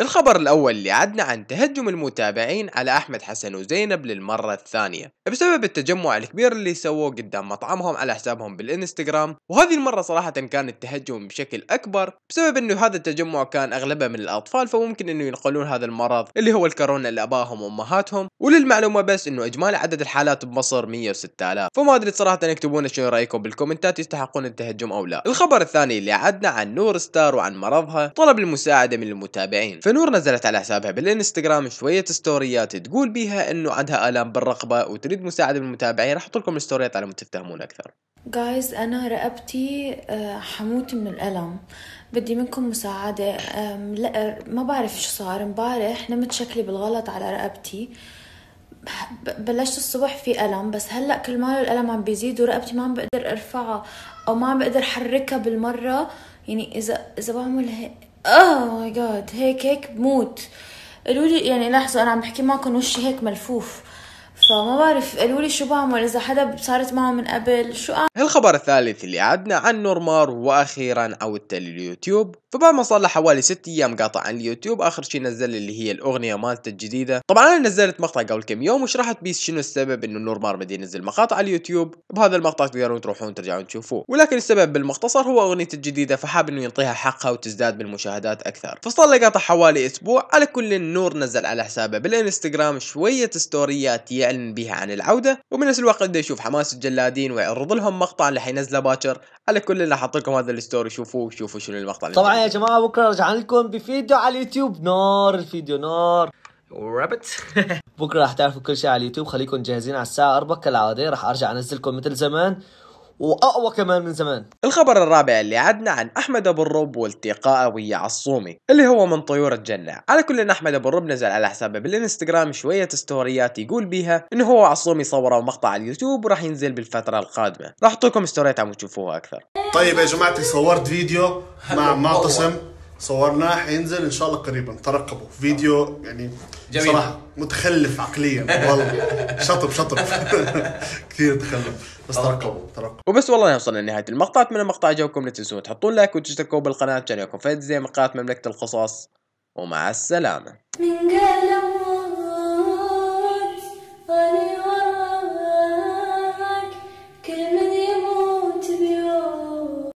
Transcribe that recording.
الخبر الأول اللي عدنا عن تهجم المتابعين على أحمد حسن وزينب للمرة الثانية بسبب التجمع الكبير اللي سووه قدام مطعمهم على حسابهم بالإنستغرام وهذه المرة صراحة كان التهجم بشكل أكبر بسبب أنه هذا التجمع كان أغلبه من الأطفال فممكن أنه ينقلون هذا المرض اللي هو الكورونا لأباهم وأمهاتهم وللمعلومة بس أنه إجمالي عدد الحالات بمصر 106000 فما أدري صراحة يكتبون شنو رأيكم بالكومنتات يستحقون التهجم أو لا الخبر الثاني اللي عدنا عن نور ستار وعن مرضها طلب المساعدة من المتابعين فنور نزلت على حسابها بالانستغرام شوية ستوريات تقول بيها انه عندها آلام بالرقبة وتريد مساعدة من المتابعين راح احط لكم الستوريات على تفهمون اكثر جايز انا رقبتي آه، حموت من الالم بدي منكم مساعدة لا ما بعرف شو صار امبارح نمت شكلي بالغلط على رقبتي بلشت الصبح في ألم بس هلأ كل ما الألم عم بيزيد ورقبتي ما عم بقدر أرفعها أو ما عم بقدر أحركها بالمرة يعني إذا إذا بعمل اوه ماي جاد هيك هيك بموت قالوا لي يعني لحظه انا عم بحكي معكم وشي هيك ملفوف فما بعرف قالوا لي شو بعمل اذا حدا صارت معه من قبل شو أعمل الخبر الثالث اللي عدنا عن نورمار واخيرا عودت لليوتيوب فبعد ما صار له حوالي 6 ايام قاطع عن اليوتيوب اخر شيء نزل اللي هي الاغنيه مالته الجديده طبعا انا نزلت مقطع قبل كم يوم وشرحت بيه شنو السبب انه نورمار بده ينزل مقاطع على اليوتيوب بهذا المقطع تقدرون تروحون ترجعون تشوفوه ولكن السبب بالمختصر هو اغنيته الجديده فحاب انه يعطيها حقها وتزداد بالمشاهدات اكثر فصار له قاطع حوالي اسبوع على كل النور نزل على حسابه بالانستغرام شويه ستوريات يعني اعلن بها عن العودة وبنفس الوقت بده يشوف حماس الجلادين ويعرض لهم مقطع اللي حينزله باكر على كل اللي حاط لكم هذا الستوري شوفوه شوفوا شنو المقطع طبعا يا جماعة بكرة رجع لكم بفيديو على اليوتيوب نار الفيديو نار رابت بكرة راح تعرفوا كل شيء على اليوتيوب خليكم جاهزين على الساعة 4 كالعادة راح ارجع انزلكم مثل زمان واقوى كمان من زمان الخبر الرابع اللي عدنا عن احمد ابو الرب والتقائه ويا عصومي اللي هو من طيور الجنه على كل إن احمد ابو الرب نزل على حسابه بالانستغرام شويه ستوريات يقول بيها انه هو عصومي صوره مقطع على اليوتيوب وراح ينزل بالفتره القادمه راح اعطيكم ستوريات عم تشوفوها اكثر طيب يا جماعه صورت فيديو مع معتصم صورناه حينزل ان شاء الله قريبا ترقبوا فيديو يعني جميل. صراحه متخلف عقليا والله شطب شطب كثير تخلف بس ترقبوا ترقبوا وبس والله وصلنا لنهايه المقطع اتمنى المقطع عجبكم لا تنسون تحطون لايك وتشتركوا بالقناه عشان يكون فهد زي من قناه مملكه القصص ومع السلامه من قلم